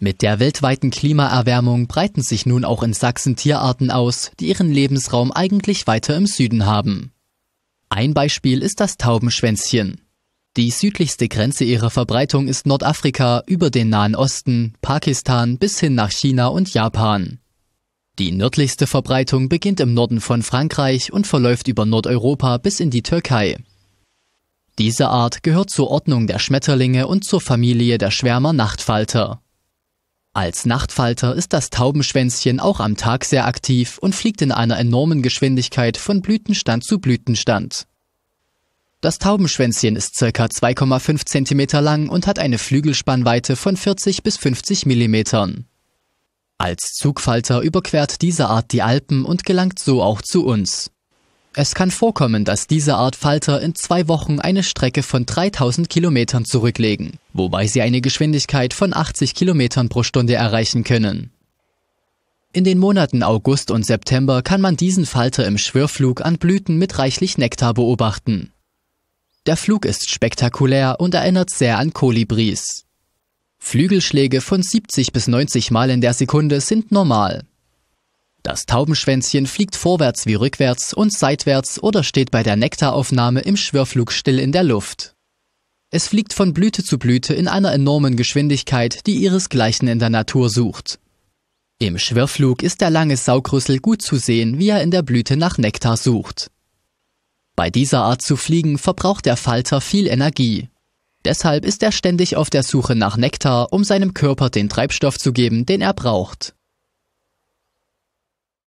Mit der weltweiten Klimaerwärmung breiten sich nun auch in Sachsen Tierarten aus, die ihren Lebensraum eigentlich weiter im Süden haben. Ein Beispiel ist das Taubenschwänzchen. Die südlichste Grenze ihrer Verbreitung ist Nordafrika über den Nahen Osten, Pakistan bis hin nach China und Japan. Die nördlichste Verbreitung beginnt im Norden von Frankreich und verläuft über Nordeuropa bis in die Türkei. Diese Art gehört zur Ordnung der Schmetterlinge und zur Familie der Schwärmer Nachtfalter. Als Nachtfalter ist das Taubenschwänzchen auch am Tag sehr aktiv und fliegt in einer enormen Geschwindigkeit von Blütenstand zu Blütenstand. Das Taubenschwänzchen ist ca. 2,5 cm lang und hat eine Flügelspannweite von 40 bis 50 mm. Als Zugfalter überquert diese Art die Alpen und gelangt so auch zu uns. Es kann vorkommen, dass diese Art Falter in zwei Wochen eine Strecke von 3000 Kilometern zurücklegen, wobei sie eine Geschwindigkeit von 80 Kilometern pro Stunde erreichen können. In den Monaten August und September kann man diesen Falter im Schwirrflug an Blüten mit reichlich Nektar beobachten. Der Flug ist spektakulär und erinnert sehr an Kolibris. Flügelschläge von 70 bis 90 Mal in der Sekunde sind normal. Das Taubenschwänzchen fliegt vorwärts wie rückwärts und seitwärts oder steht bei der Nektaraufnahme im Schwörflug still in der Luft. Es fliegt von Blüte zu Blüte in einer enormen Geschwindigkeit, die ihresgleichen in der Natur sucht. Im Schwirrflug ist der lange Saugrüssel gut zu sehen, wie er in der Blüte nach Nektar sucht. Bei dieser Art zu fliegen verbraucht der Falter viel Energie. Deshalb ist er ständig auf der Suche nach Nektar, um seinem Körper den Treibstoff zu geben, den er braucht.